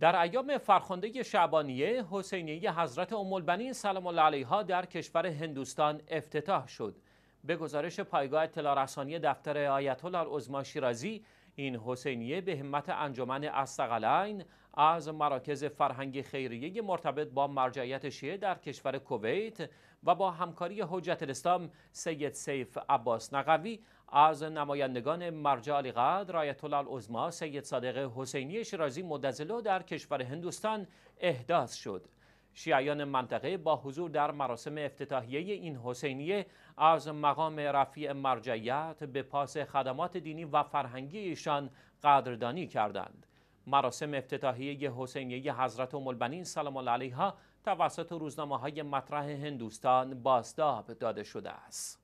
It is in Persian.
در ایام فرخنده شعبانیه حسینیه حضرت ام البنین سلام الله علیها در کشور هندوستان افتتاح شد به گزارش پایگاه اطلاع رسانی دفتر آیت الله شیرازی این حسینیه به همت انجمن استقلین از مراکز فرهنگ خیریه مرتبط با مرجعیت شیعه در کشور کویت و با همکاری حجت الاسلام سید سیف عباس نقوی از نمایندگان مرجع علی قدر آیت الله سید صادق حسینی شیرازی مدزلو در کشور هندوستان احداث شد شیعیان منطقه با حضور در مراسم افتتاحیه این حسینیه از مقام رفیع مرجعیت به پاس خدمات دینی و فرهنگیشان قدردانی کردند. مراسم افتتاحیه حسینیه حضرت ام سلام الله علیها توسط روزنامه های مطرح هندوستان بازداب داده شده است.